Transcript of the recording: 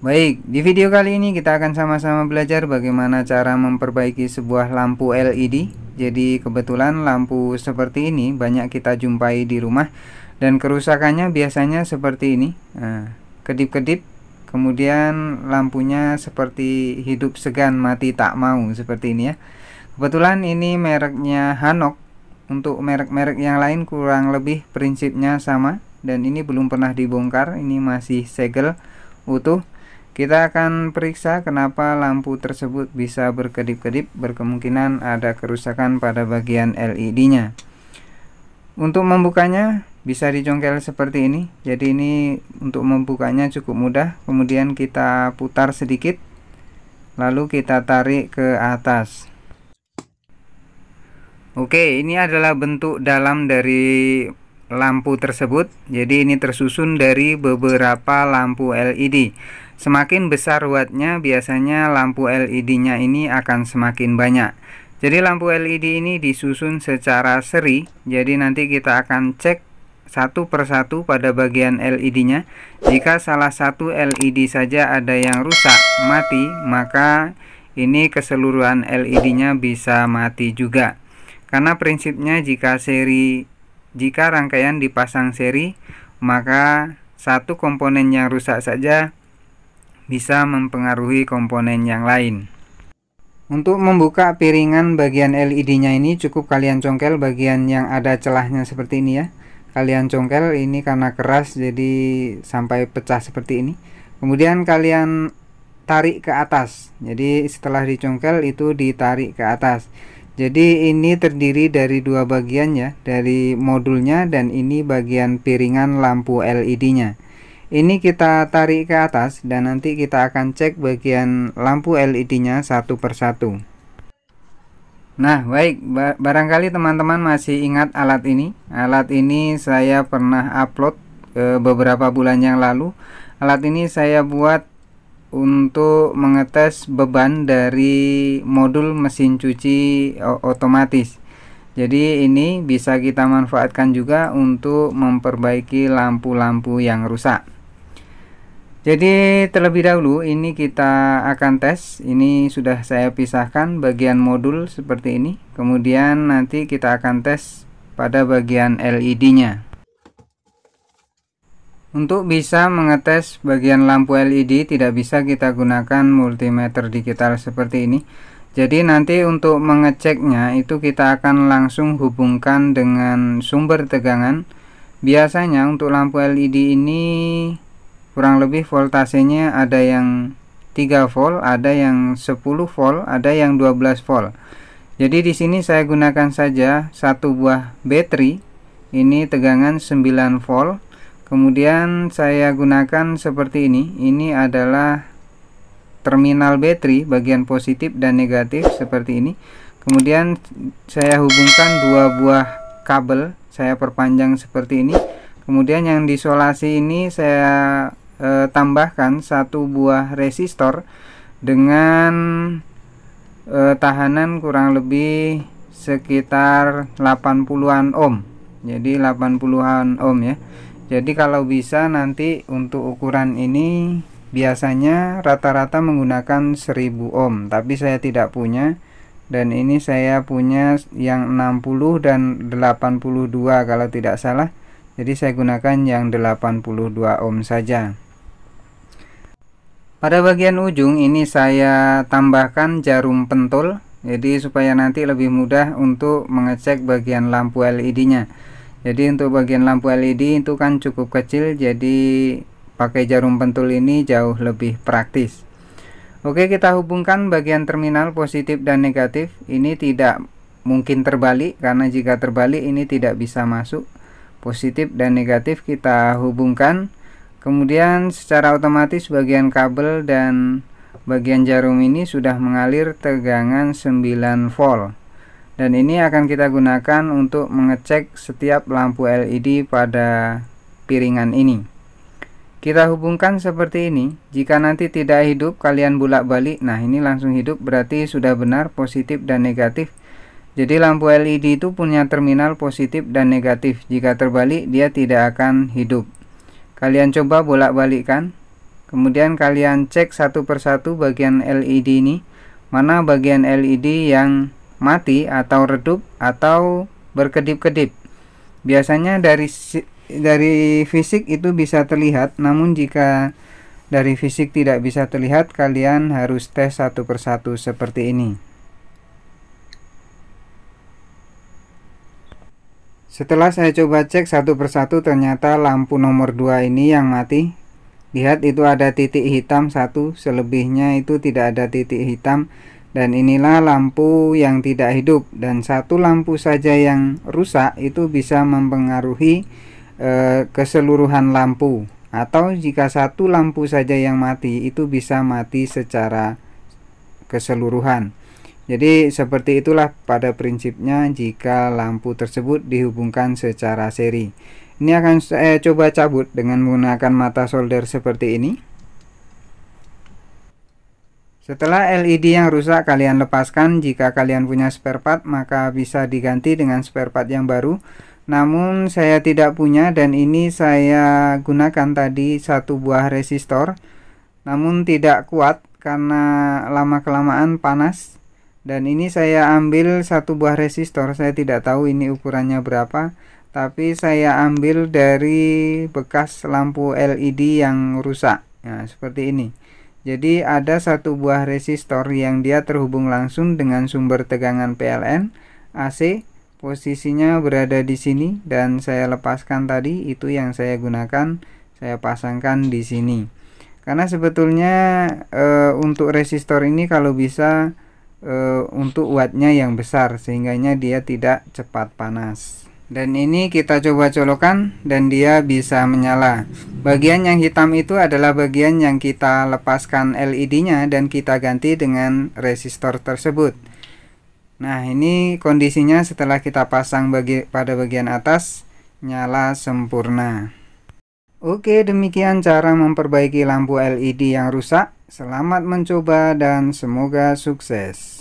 Baik, di video kali ini kita akan sama-sama belajar bagaimana cara memperbaiki sebuah lampu LED. Jadi kebetulan lampu seperti ini banyak kita jumpai di rumah dan kerusakannya biasanya seperti ini. Nah, kedip-kedip, kemudian lampunya seperti hidup segan mati tak mau seperti ini ya. Kebetulan ini mereknya Hanok. Untuk merek-merek yang lain kurang lebih prinsipnya sama dan ini belum pernah dibongkar, ini masih segel utuh kita akan periksa kenapa lampu tersebut bisa berkedip-kedip, berkemungkinan ada kerusakan pada bagian LED-nya. Untuk membukanya bisa dicongkel seperti ini. Jadi ini untuk membukanya cukup mudah. Kemudian kita putar sedikit. Lalu kita tarik ke atas. Oke, ini adalah bentuk dalam dari lampu tersebut. Jadi ini tersusun dari beberapa lampu LED. Semakin besar wattnya, biasanya lampu LED-nya ini akan semakin banyak. Jadi lampu LED ini disusun secara seri. Jadi nanti kita akan cek satu persatu pada bagian LED-nya. Jika salah satu LED saja ada yang rusak, mati, maka ini keseluruhan LED-nya bisa mati juga. Karena prinsipnya jika seri jika rangkaian dipasang seri, maka satu komponen yang rusak saja bisa mempengaruhi komponen yang lain. Untuk membuka piringan bagian LED-nya ini cukup kalian congkel bagian yang ada celahnya seperti ini ya. Kalian congkel ini karena keras jadi sampai pecah seperti ini. Kemudian kalian tarik ke atas. Jadi setelah dicongkel itu ditarik ke atas. Jadi ini terdiri dari dua bagian ya, dari modulnya dan ini bagian piringan lampu LED-nya. Ini kita tarik ke atas dan nanti kita akan cek bagian lampu LED-nya satu persatu. Nah, baik, barangkali teman-teman masih ingat alat ini. Alat ini saya pernah upload eh, beberapa bulan yang lalu. Alat ini saya buat untuk mengetes beban dari modul mesin cuci eh, otomatis. Jadi ini bisa kita manfaatkan juga untuk memperbaiki lampu-lampu yang rusak. Jadi terlebih dahulu ini kita akan tes. Ini sudah saya pisahkan bagian modul seperti ini. Kemudian nanti kita akan tes pada bagian LED-nya. Untuk bisa mengetes bagian lampu LED tidak bisa kita gunakan multimeter digital seperti ini Jadi nanti untuk mengeceknya itu kita akan langsung hubungkan dengan sumber tegangan Biasanya untuk lampu LED ini kurang lebih voltasenya ada yang 3 volt, ada yang 10 volt, ada yang 12 volt Jadi di sini saya gunakan saja satu buah baterai ini tegangan 9 volt kemudian saya gunakan seperti ini ini adalah terminal battery bagian positif dan negatif seperti ini kemudian saya hubungkan dua buah kabel saya perpanjang seperti ini kemudian yang disolasi ini saya e, tambahkan satu buah resistor dengan e, tahanan kurang lebih sekitar 80-an ohm jadi 80-an ohm ya jadi kalau bisa nanti untuk ukuran ini biasanya rata-rata menggunakan 1000 ohm tapi saya tidak punya dan ini saya punya yang 60 dan 82 kalau tidak salah jadi saya gunakan yang 82 ohm saja pada bagian ujung ini saya tambahkan jarum pentul jadi supaya nanti lebih mudah untuk mengecek bagian lampu LED nya jadi untuk bagian lampu LED itu kan cukup kecil jadi pakai jarum pentul ini jauh lebih praktis oke kita hubungkan bagian terminal positif dan negatif ini tidak mungkin terbalik karena jika terbalik ini tidak bisa masuk positif dan negatif kita hubungkan kemudian secara otomatis bagian kabel dan bagian jarum ini sudah mengalir tegangan 9 volt dan ini akan kita gunakan untuk mengecek setiap lampu LED pada piringan ini kita hubungkan seperti ini jika nanti tidak hidup kalian bulat balik nah ini langsung hidup berarti sudah benar positif dan negatif jadi lampu LED itu punya terminal positif dan negatif jika terbalik dia tidak akan hidup kalian coba bolak balikkan kemudian kalian cek satu persatu bagian LED ini mana bagian LED yang mati atau redup atau berkedip-kedip. Biasanya dari dari fisik itu bisa terlihat, namun jika dari fisik tidak bisa terlihat, kalian harus tes satu persatu seperti ini. Setelah saya coba cek satu persatu ternyata lampu nomor 2 ini yang mati. Lihat itu ada titik hitam satu, selebihnya itu tidak ada titik hitam dan inilah lampu yang tidak hidup dan satu lampu saja yang rusak itu bisa mempengaruhi e, keseluruhan lampu atau jika satu lampu saja yang mati itu bisa mati secara keseluruhan jadi seperti itulah pada prinsipnya jika lampu tersebut dihubungkan secara seri ini akan saya coba cabut dengan menggunakan mata solder seperti ini setelah LED yang rusak kalian lepaskan, jika kalian punya spare part maka bisa diganti dengan spare part yang baru. Namun saya tidak punya dan ini saya gunakan tadi satu buah resistor. Namun tidak kuat karena lama kelamaan panas. Dan ini saya ambil satu buah resistor, saya tidak tahu ini ukurannya berapa, tapi saya ambil dari bekas lampu LED yang rusak. Nah, seperti ini. Jadi ada satu buah resistor yang dia terhubung langsung dengan sumber tegangan PLN AC posisinya berada di sini dan saya lepaskan tadi itu yang saya gunakan saya pasangkan di sini karena sebetulnya e, untuk resistor ini kalau bisa e, untuk wattnya yang besar sehingganya dia tidak cepat panas dan ini kita coba colokan dan dia bisa menyala bagian yang hitam itu adalah bagian yang kita lepaskan LED nya dan kita ganti dengan resistor tersebut nah ini kondisinya setelah kita pasang bagi pada bagian atas nyala sempurna Oke demikian cara memperbaiki lampu LED yang rusak Selamat mencoba dan semoga sukses